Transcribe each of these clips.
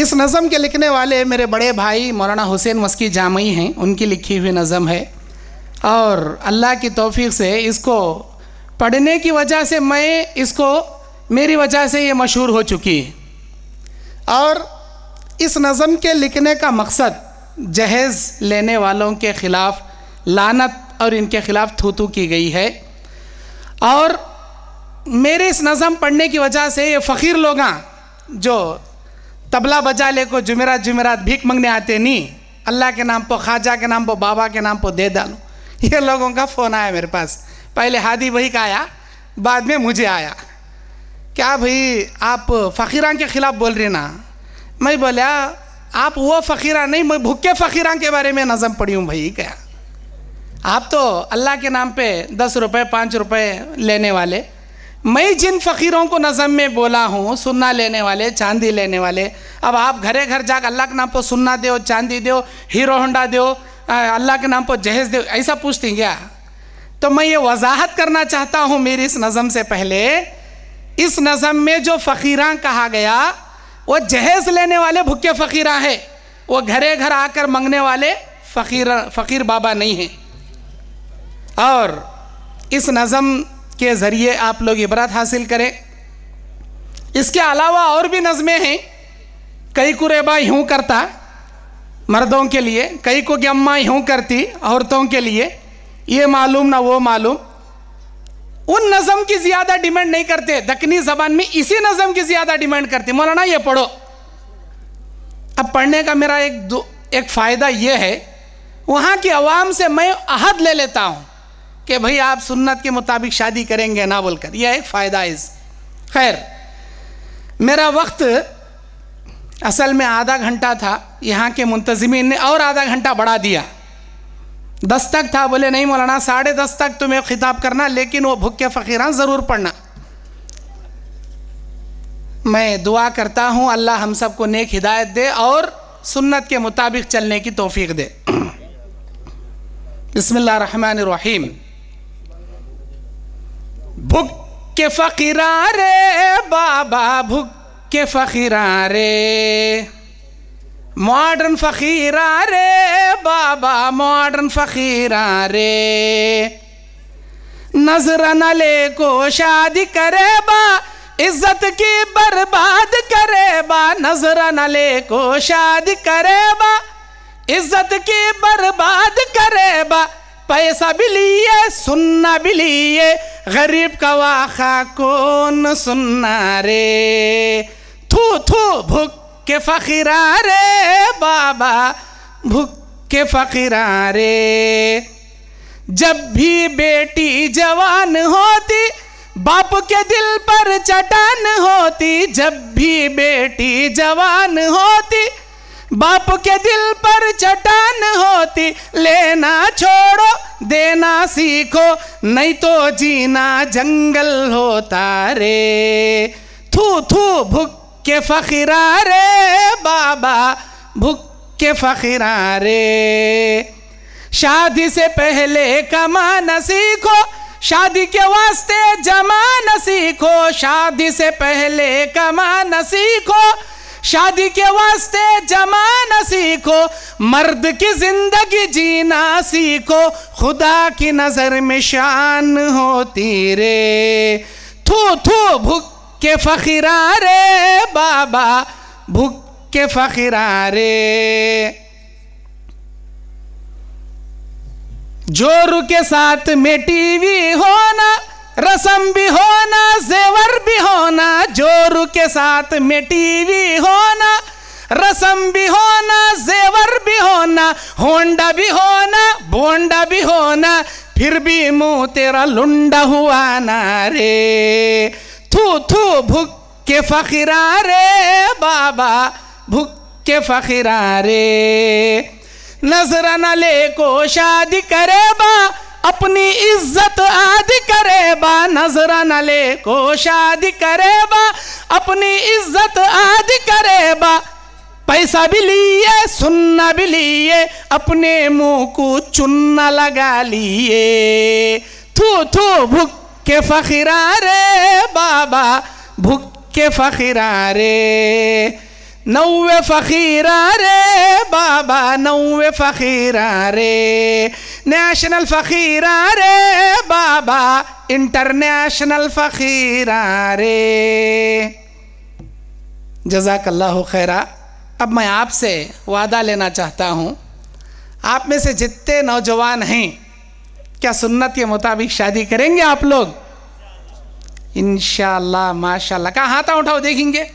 इस नज़म के लिखने वाले मेरे बड़े भाई मौलाना हुसैन मस्की जामई हैं उनकी लिखी हुई नज़म है और अल्लाह की तोफ़ी से इसको पढ़ने की वजह से मैं इसको मेरी वजह से ये मशहूर हो चुकी है और इस नज़म के लिखने का मकसद जहेज़ लेने वालों के ख़िलाफ़ लानत और इनके ख़िलाफ़ थूतू की गई है और मेरे इस नज़म पढ़ने की वजह से ये फ़कीर लोग जो तबला बजा ले को जुमेरात जुमेरात भीख मंगने आते नहीं अल्लाह के नाम पर ख्वाजा के नाम पर बाबा के नाम पर दे डालो ये लोगों का फ़ोन आया मेरे पास पहले हादी भाई का आया बाद में मुझे आया क्या भाई आप फ़कीरान के ख़िलाफ़ बोल रहे ना मैं बोला आप वो फ़कीरा नहीं मैं भुक्के फ़कीरान के बारे में नज़म पढ़ी हूँ भाई क्या आप तो अल्लाह के नाम पे दस रुपये पाँच रुपये लेने वाले मैं जिन फ़कीरों को नज़म में बोला हूँ सुन्ना लेने वाले चांदी लेने वाले अब आप घरे घर जाकर अल्लाह के नाम पर सुन्ना दो चांदी दो हीरो होंडा दो अल्लाह के नाम पर जहेज दो ऐसा पूछते हैं क्या तो मैं ये वजाहत करना चाहता हूँ मेरी इस नज़म से पहले इस नज़म में जो फ़कीरा कहा गया वो जहेज लेने वाले भुक्के फ़कीरा है वो घरे घर आकर मंगने वाले फ़कीर फ़कीर बाबा नहीं हैं और इस नज़म के ज़रिए आप लोग इबरत हासिल करें इसके अलावा और भी नज़में हैं कई को रेबा यूँ करता मर्दों के लिए कई को गम्मा यूँ करती औरतों के लिए ये मालूम ना वो मालूम उन नज़म की ज़्यादा डिमांड नहीं करते दखनी ज़बान में इसी नज़म की ज़्यादा डिमांड करते मौलाना ये पढ़ो अब पढ़ने का मेरा एक दो एक फ़ायदा ये है वहाँ की आवाम से मैं अहद ले लेता हूँ कि भाई आप सुन्नत के मुताबिक शादी करेंगे ना बोलकर यह एक फ़ायदा है खैर मेरा वक्त असल में आधा घंटा था यहाँ के मुंतजमी ने और आधा घंटा बढ़ा दिया दस तक था बोले नहीं मौलाना साढ़े दस तक तुम्हें तो खिताब करना लेकिन वो भुक्के फ़कीरान ज़रूर पढ़ना मैं दुआ करता हूँ अल्लाह हम सबको नेक हिदायत दे और सुन्नत के मुताबिक चलने की तोफ़ी दे बसमिल्ल रहीम भुक्के फ़कीरा रे बाबा भुक्के फ़कीरा रे मॉडर्न फ़कीरा रे बाबा मॉडर्न फ़कीरा रे नजर न ले को शादी करे बा इज्जत की बर्बाद करे बा नजर न ले को शादी करे बा इज्जत की बर्बाद करे बा पैसा भी लिए सुनना भी लिए गरीब का वाखा कौन सुनना रे थू थू भुक के फकीरा रे बाबा भुक के फकीरा रे जब भी बेटी जवान होती बाप के दिल पर चटान होती जब भी बेटी जवान होती बाप के दिल पर चटान होती लेना छोड़ो देना सीखो नहीं तो जीना जंगल होता रे थू थू भुक के फकीरा रे बाबा भुक के फकीरा रे शादी से पहले कमाना सीखो शादी के वास्ते जमाना सीखो शादी से पहले कमाना सीखो शादी के वास्ते जमाना सीखो मर्द की जिंदगी जीना सीखो खुदा की नजर में शान होती रे थू थू भुक के फकीरा बाबा भुक के फकीरा जोर के साथ में टीवी होना रसम भी होना जेवर होना जोर के साथ मिट्टी भी होना रसम भी होना जेवर भी होना होंडा भी होना बोंडा भी होना फिर भी मुंह तेरा लुंडा हुआ ना रे थू थू भुक के फकीरा रे बाबा भुक के फकीरा रे नजर न ले को शादी करे बा अपनी इज्जत आदि करे बा नजरा न ले को शादी करे बा अपनी इज्जत आदि करे बा पैसा भी लिए सुनना भी लिए अपने मुंह को चुनना लगा लिए थू थू भुक के फकीरा रे बाबा भुक के फकीरा रे नौवे फ़कीरा रे बाबा नौवे फ़कीरा रे नेशनल फ़कीरा रे बाबा इंटरनेशनल फ़कीरा रे जजाकल्ला खैरा अब मैं आपसे वादा लेना चाहता हूँ आप में से जितने नौजवान हैं क्या सुन्नत के मुताबिक शादी करेंगे आप लोग इन माशाल्लाह कहाँ हाथा उठाओ देखेंगे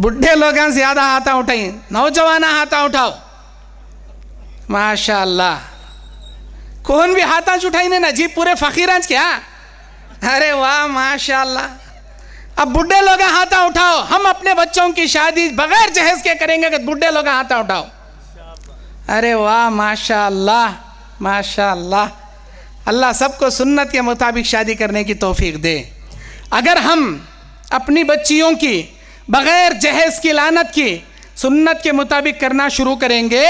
बुढे लोग ज़्यादा हाथा उठाई नौजवान हाथा उठाओ माशाल्लाह कौन भी हाथा उठाई ना जी पूरे फकीर क्या अरे वाह माशाल्लाह अब बुढ़े लोग हाथा उठाओ हम अपने बच्चों की शादी बगैर जहेज के करेंगे कि बुढ़े लोग हाथा उठाओ अरे वाह माशाल्लाह माशाल्लाह अल्लाह सबको सुन्नत के मुताबिक शादी करने की तोफीक दे अगर हम अपनी बच्चियों की बगैर जहेज की लानत की सुन्नत के मुताबिक करना शुरू करेंगे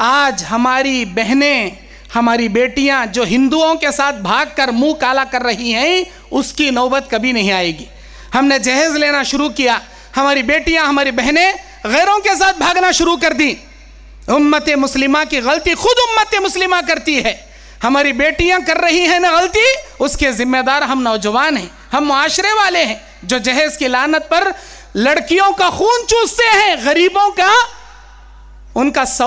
आज हमारी बहनें हमारी बेटियां जो हिंदुओं के साथ भागकर मुंह काला कर रही हैं उसकी नौबत कभी नहीं आएगी हमने जहेज लेना शुरू किया हमारी बेटियां हमारी बहनें गैरों के साथ भागना शुरू कर दी उम्मत मुस्लिमा की गलती खुद उम्मत मुस्लिमा करती है हमारी बेटियां कर रही हैं ना गलती उसके ज़िम्मेदार हम नौजवान हैं हम माशरे वाले हैं जो जहेज़ की लानत पर लड़कियों का खून चूसते हैं गरीबों का उनका